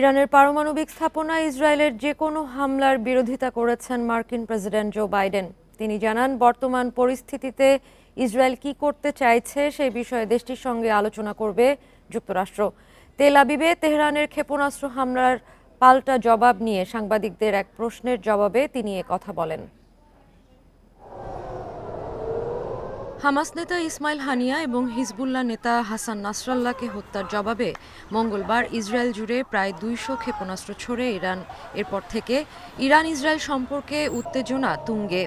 ইরানের পারমাণবিক স্থাপনা ইসরায়েলের যে কোনো হামলার বিরোধিতা করেছেন মার্কিন প্রেসিডেন্ট জো বাইডেন তিনি জানান বর্তমান পরিস্থিতিতে ইসরায়েল কি করতে চাইছে সেই বিষয়ে দেশটির সঙ্গে আলোচনা করবে যুক্তরাষ্ট্র তেল আবিবে তেহরানের ক্ষেপণাস্ত্র হামলার পাল্টা জবাব নিয়ে সাংবাদিকদের এক প্রশ্নের জবাবে তিনি কথা বলেন হামাস নেতা ইসমাইল হানিয়া এবং হিজবুল্লাহ নেতা হাসান নাসরাল্লাহকে হত্যার জবাবে মঙ্গলবার ইসরায়েল জুড়ে প্রায় দুইশো ক্ষেপণাস্ত্র ছড়ে ইরান এরপর থেকে ইরান ইসরায়েল সম্পর্কে উত্তেজনা তুঙ্গে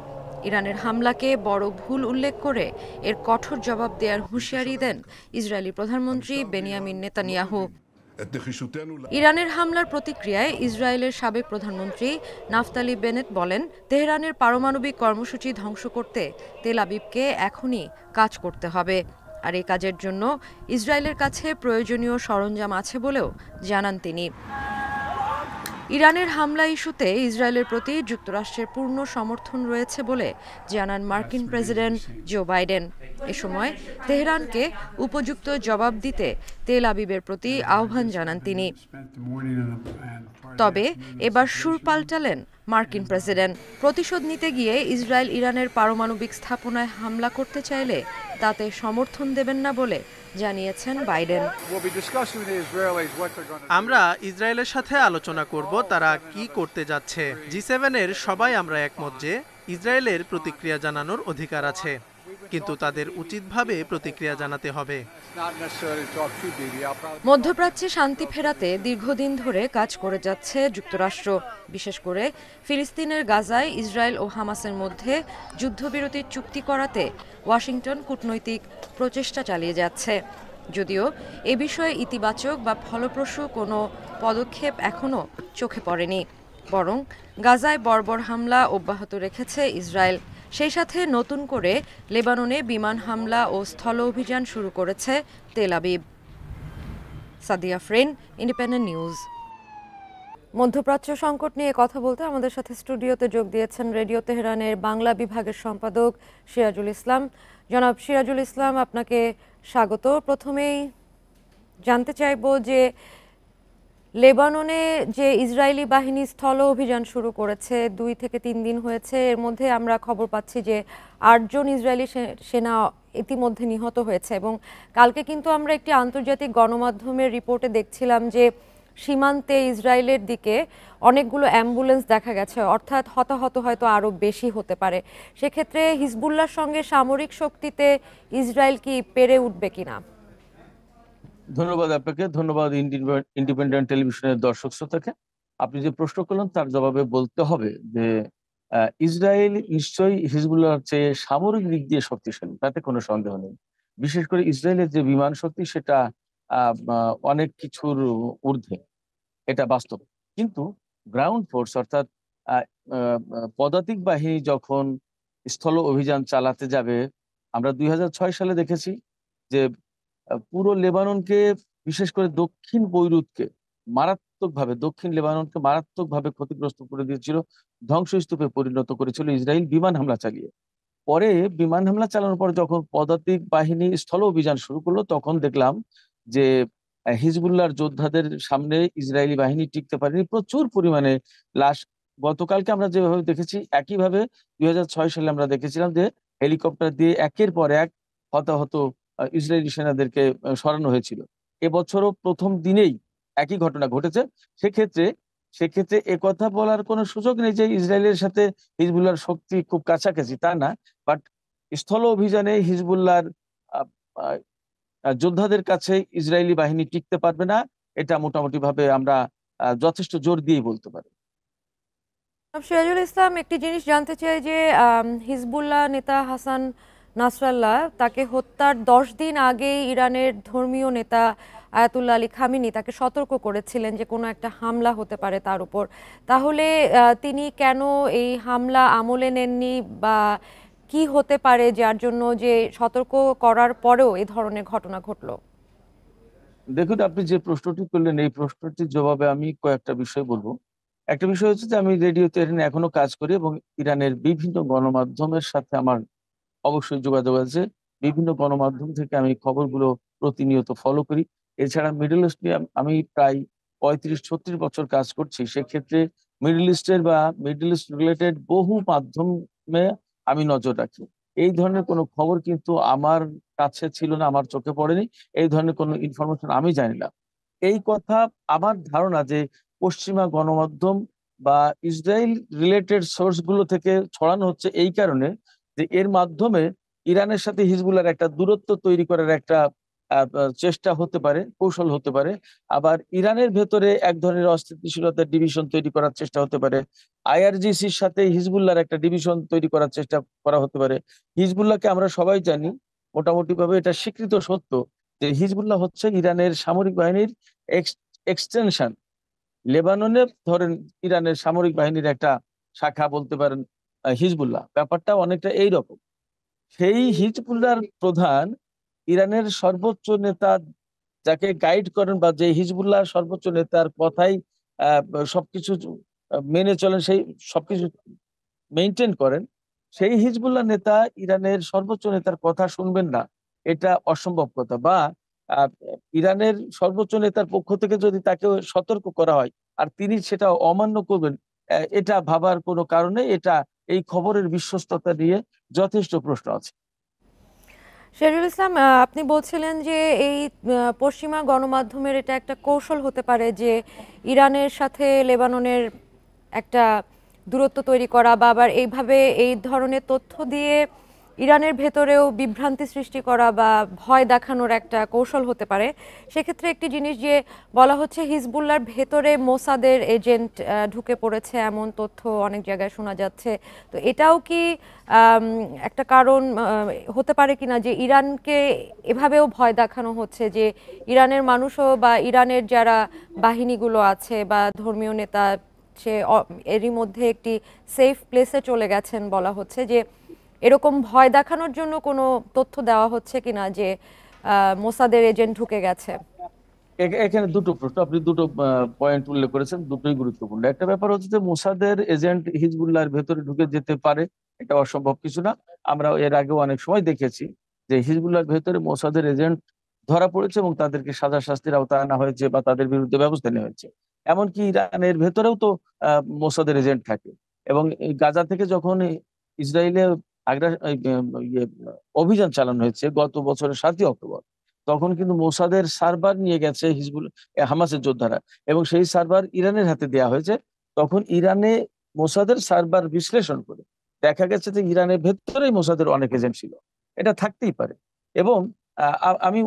ইরানের হামলাকে বড় ভুল উল্লেখ করে এর কঠোর জবাব দেওয়ার হুঁশিয়ারি দেন ইসরায়েলি প্রধানমন্ত্রী বেনিয়ামিন নেতানিয়াহু ইরানের হামলার প্রতিক্রিয়ায় ইসরায়েলের সাবেক প্রধানমন্ত্রী নাফতালি বেনেত বলেন তেহরানের পারমাণবিক কর্মসূচি ধ্বংস করতে তেল আবিবকে এখনই কাজ করতে হবে আর এই কাজের জন্য ইসরায়েলের কাছে প্রয়োজনীয় সরঞ্জাম আছে বলেও জানান তিনি ইরানের হামলা ইস্যুতে ইসরায়েলের প্রতি যুক্তরাষ্ট্রের পূর্ণ সমর্থন রয়েছে বলে জানান মার্কিন প্রেসিডেন্ট জো বাইডেন এ সময় তেহরানকে উপযুক্ত জবাব দিতে তেল আবিবের প্রতি আহ্বান জানান তিনি তবে এবার সুর পাল্টালেন মার্কিন প্রেসিডেন্ট প্রতিশোধ নিতে গিয়ে ইসরায়েল ইরানের পারমাণবিক স্থাপনায় হামলা করতে চাইলে তাতে সমর্থন দেবেন না বলে জানিয়েছেন বাইডেন আমরা ইসরায়েলের সাথে আলোচনা করব তারা কি করতে যাচ্ছে জি সেভেনের সবাই আমরা একমত যে ইসরায়েলের প্রতিক্রিয়া জানানোর অধিকার আছে কিন্তু তাদের উচিতভাবে প্রতিক্রিয়া জানাতে হবে মধ্যপ্রাচ্যে শান্তি ফেরাতে দীর্ঘদিন ধরে কাজ করে যাচ্ছে যুক্তরাষ্ট্র বিশেষ করে ফিলিস্তিনের গাজায় ইসরায়েল ও হামাসের মধ্যে যুদ্ধবিরতির চুক্তি করাতে ওয়াশিংটন কূটনৈতিক প্রচেষ্টা চালিয়ে যাচ্ছে যদিও এ বিষয়ে ইতিবাচক বা ফলপ্রসূ কোনো পদক্ষেপ এখনও চোখে পড়েনি বরং গাজায় বর্বর হামলা অব্যাহত রেখেছে ইসরায়েল সেই সাথে নতুন করে লেবাননে বিমান হামলা ও স্থল অভিযান শুরু করেছে তেল আবিব সাদিয়া ফ্রেন ইন্ডিপেন্ডেন্ট নিউজ মধ্যপ্রাচ্য সংকট নিয়ে কথা বলতে আমাদের সাথে স্টুডিওতে যোগ দিয়েছেন রেডিও তেহরানের বাংলা বিভাগের সম্পাদক সিরাজুল ইসলাম জনাব সিরাজুল ইসলাম আপনাকে স্বাগত প্রথমেই জানতে চাইব যে লেবাননে যে ইসরায়েলি বাহিনী স্থল অভিযান শুরু করেছে দুই থেকে তিন দিন হয়েছে এর মধ্যে আমরা খবর পাচ্ছি যে আটজন ইসরায়েলি সেনা ইতিমধ্যে নিহত হয়েছে এবং কালকে কিন্তু আমরা একটি আন্তর্জাতিক গণমাধ্যমের রিপোর্টে দেখছিলাম যে সীমান্তে ইসরায়েলের দিকে অনেকগুলো অ্যাম্বুলেন্স দেখা গেছে অর্থাৎ হতাহত হয়তো আরও বেশি হতে পারে সেক্ষেত্রে হিজবুল্লার সঙ্গে সামরিক শক্তিতে ইসরায়েল কি পেরে উঠবে কিনা ধন্যবাদ আপনাকে ধন্যবাদ ইন্ডিপেন্ডেন্ট টেলিভিশনের দর্শক শ্রোতাকে আপনি যে প্রশ্ন করলেন তার জবাবে বলতে হবে যে ইসরায়েল নিশ্চয়ই হিজবুল্লাহর চেয়ে সামরিক দিক দিয়ে শক্তিশালী তাতে কোনো সন্দেহ নেই বিশেষ করে ইসরায়েলের যে বিমান শক্তি সেটা অনেক কিছুর ঊর্ধ্বে এটা বাস্তব কিন্তু গ্রাউন্ড ফোর্স অর্থাৎ পদাতিক বাহিনী যখন স্থল অভিযান চালাতে যাবে আমরা দুই সালে দেখেছি যে পুরো লেবাননকে বিশেষ করে দক্ষিণ বৈরুতকে মারাত্মকভাবে দক্ষিণ লেবাননকে মারাত্মকভাবে ক্ষতিগ্রস্ত করে দিয়েছিল ধ্বংসস্তূপে পরিণত করেছিল ইসরায়েল বিমান হামলা চালিয়ে পরে বিমান হামলা চালানোর পর যখন পদাতিক বাহিনী স্থল অভিযান শুরু করলো তখন দেখলাম যে হিজবুল্লাহর যোদ্ধাদের সামনে ইসরায়েলি বাহিনী টিকতে পারেনি প্রচুর পরিমাণে লাশ গতকালকে আমরা যেভাবে দেখেছি একইভাবে দুই সালে আমরা দেখেছিলাম যে হেলিকপ্টার দিয়ে একের পর এক হতাহত ইসরায়েলি সেনাদেরকে সরানো হয়েছিল এবছরও প্রথম দিনেই একই ঘটনা ঘটেছে সেক্ষেত্রে সেক্ষেত্রে কথা বলার কোনো সুযোগ নেই যে ইসরায়েলের সাথে হিজবুল্লার শক্তি খুব কাছাকাছি তা না বাট স্থল অভিযানে হিজবুল্লার যোদ্ধাদের কাছে ইসরায়েলি বাহিনী টিকতে পারবে না এটা মোটামুটি ভাবে আমরা যথেষ্ট জোর দিয়েই বলতে পারি সিরাজুল ইসলাম একটি জিনিস জানতে চাই যে হিজবুল্লাহ নেতা হাসান নাসরাল্লাহ তাকে হত্যার দশ দিন আগে ইরানের ধর্মীয় নেতা আয়াতুল্লা আলী খামিনি তাকে সতর্ক করেছিলেন যে কোনো একটা হামলা হতে পারে তার উপর তাহলে তিনি কেন এই হামলা আমলে নেননি বা কি হতে পারে যার জন্য যে সতর্ক করার পরেও এ ধরনের ঘটনা ঘটলো দেখুন আপনি যে প্রশ্নটি করলেন এই প্রশ্নটির জবাবে আমি কয়েকটা বিষয় বলবো একটা বিষয় হচ্ছে যে আমি রেডিওতে এখনো কাজ করি এবং ইরানের বিভিন্ন গণমাধ্যমের সাথে আমার অবশ্যই যোগাযোগ আছে বিভিন্ন গণমাধ্যম থেকে আমি খবরগুলো প্রতিনিয়ত ফলো করি এছাড়া মিডল ইস্ট নিয়ে আমি প্রায় পঁয়ত্রিশ ছত্রিশ বছর কাজ করছি সেক্ষেত্রে মিডল ইস্টের বা মিডল ইস্ট রিলেটেড বহু মাধ্যমে আমি নজর রাখি এই ধরনের কোনো খবর কিন্তু আমার কাছে ছিল না আমার চোখে পড়েনি এই ধরনের কোনো ইনফরমেশন আমি জানি না এই কথা আমার ধারণা যে পশ্চিমা গণমাধ্যম বা ইসরায়েল রিলেটেড সোর্স গুলো থেকে ছড়ানো হচ্ছে এই কারণে যে এর মাধ্যমে ইরানের সাথে হিজবুল্লার একটা দূরত্ব তৈরি করার একটা চেষ্টা হতে পারে কৌশল হতে পারে আবার ইরানের ভেতরে এক ধরনের অস্থিতিশীলতার ডিভিশন তৈরি করার চেষ্টা হতে পারে আইআরজিসির সাথে হিজবুল্লার একটা ডিভিশন তৈরি করার চেষ্টা করা হতে পারে হিজবুল্লাহকে আমরা সবাই জানি মোটামুটি ভাবে এটা স্বীকৃত সত্য যে হিজবুল্লাহ হচ্ছে ইরানের সামরিক বাহিনীর এক্সটেনশন লেবাননের ধরেন ইরানের সামরিক বাহিনীর একটা শাখা বলতে পারেন হিজবুল্লাহ ব্যাপারটা অনেকটা এইরকম সেই হিজবুল্লাহর প্রধান ইরানের সর্বোচ্চ নেতা যাকে গাইড করেন বা যে হিজবুল্লাহ সর্বোচ্চ নেতার কথাই সবকিছু মেনে চলেন সেই সবকিছু মেনটেন করেন সেই হিজবুল্লাহ নেতা ইরানের সর্বোচ্চ নেতার কথা শুনবেন না এটা অসম্ভব কথা বা ইরানের সর্বোচ্চ নেতার পক্ষ থেকে যদি তাকে সতর্ক করা হয় আর তিনি সেটা অমান্য করবেন এটা ভাবার কোনো কারণে এটা এই খবরের বিশ্বস্ততা নিয়ে যথেষ্ট প্রশ্ন আছে শেরুল ইসলাম আপনি বলছিলেন যে এই পশ্চিমা গণমাধ্যমের এটা একটা কৌশল হতে পারে যে ইরানের সাথে লেবাননের একটা দূরত্ব তৈরি করা বা আবার এইভাবে এই ধরনের তথ্য দিয়ে ইরানের ভেতরেও বিভ্রান্তি সৃষ্টি করা বা ভয় দেখানোর একটা কৌশল হতে পারে সেক্ষেত্রে একটি জিনিস যে বলা হচ্ছে হিজবুল্লার ভেতরে মোসাদের এজেন্ট ঢুকে পড়েছে এমন তথ্য অনেক জায়গায় শোনা যাচ্ছে তো এটাও কি একটা কারণ হতে পারে কি না যে ইরানকে এভাবেও ভয় দেখানো হচ্ছে যে ইরানের মানুষও বা ইরানের যারা বাহিনীগুলো আছে বা ধর্মীয় নেতা সে এরই মধ্যে একটি সেফ প্লেসে চলে গেছেন বলা হচ্ছে যে এরকম ভয় দেখানোর জন্য কোনো তথ্য দেওয়া হচ্ছে কিনা যে মোসাদের এজেন্ট ঢুকে গেছে এখানে দুটো প্রশ্ন আপনি দুটো পয়েন্ট উল্লেখ করেছেন দুটোই গুরুত্বপূর্ণ একটা ব্যাপার হচ্ছে যে মোসাদের এজেন্ট হিজবুল্লাহর ভেতরে ঢুকে যেতে পারে এটা অসম্ভব কিছু না আমরা এর আগেও অনেক সময় দেখেছি যে হিজবুল্লাহর ভেতরে মোসাদের এজেন্ট ধরা পড়েছে এবং তাদেরকে সাজা শাস্তির আওতায় আনা হয়েছে বা তাদের বিরুদ্ধে ব্যবস্থা নেওয়া হয়েছে এমনকি ইরানের ভেতরেও তো মোসাদের এজেন্ট থাকে এবং গাজা থেকে যখন ইসরায়েলে ইয়ে, অভিযান চালানো হয়েছে গত বছরের সাতই অক্টোবর তখন কিন্তু মোসাদের সার্ভার নিয়ে গেছে হিজবুল হামাসের যোদ্ধারা এবং সেই সার্ভার ইরানের হাতে দেয়া হয়েছে তখন ইরানে মোসাদের সার্ভার বিশ্লেষণ করে দেখা গেছে যে ইরানের ভেতরেই মোসাদের অনেক এজেন্ট ছিল এটা থাকতেই পারে এবং আমি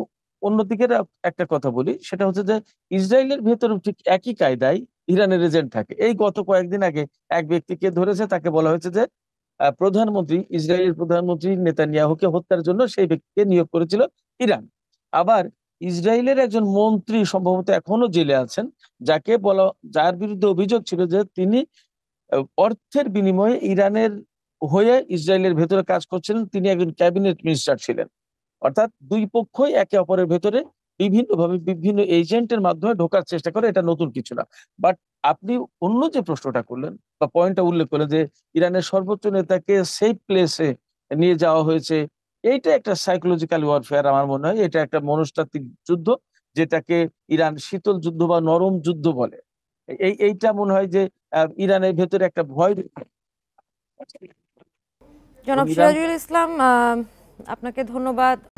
অন্যদিকে একটা কথা বলি সেটা হচ্ছে যে ইসরায়েলের ভেতরে ঠিক একই কায়দায় ইরানের এজেন্ট থাকে এই গত কয়েকদিন আগে এক ব্যক্তিকে ধরেছে তাকে বলা হয়েছে যে প্রধানমন্ত্রী ইসরায়েলের প্রধানমন্ত্রী নেতানিয়াহুকে হত্যার জন্য সেই ব্যক্তিকে নিয়োগ করেছিল ইরান আবার ইসরায়েলের একজন মন্ত্রী সম্ভবত এখনো জেলে আছেন যাকে বলা যার বিরুদ্ধে অভিযোগ ছিল যে তিনি অর্থের বিনিময়ে ইরানের হয়ে ইসরায়েলের ভেতরে কাজ করছিলেন তিনি একজন ক্যাবিনেট মিনিস্টার ছিলেন অর্থাৎ দুই পক্ষই একে অপরের ভেতরে বিভিন্নভাবে বিভিন্ন এজেন্টের মাধ্যমে ঢোকার চেষ্টা করে এটা নতুন কিছু না বাট আপনি অন্য যে প্রশ্নটা করলেন বা পয়েন্টটা উল্লেখ করলেন যে ইরানের সর্বোচ্চ নেতাকে সেই প্লেসে নিয়ে যাওয়া হয়েছে এইটা একটা সাইকোলজিক্যাল ওয়ারফেয়ার আমার মনে হয় এটা একটা মনস্তাত্ত্বিক যুদ্ধ যেটাকে ইরান শীতল যুদ্ধ বা নরম যুদ্ধ বলে এই এইটা মনে হয় যে ইরানের ভেতরে একটা ভয় জনাব সিরাজুল ইসলাম আপনাকে ধন্যবাদ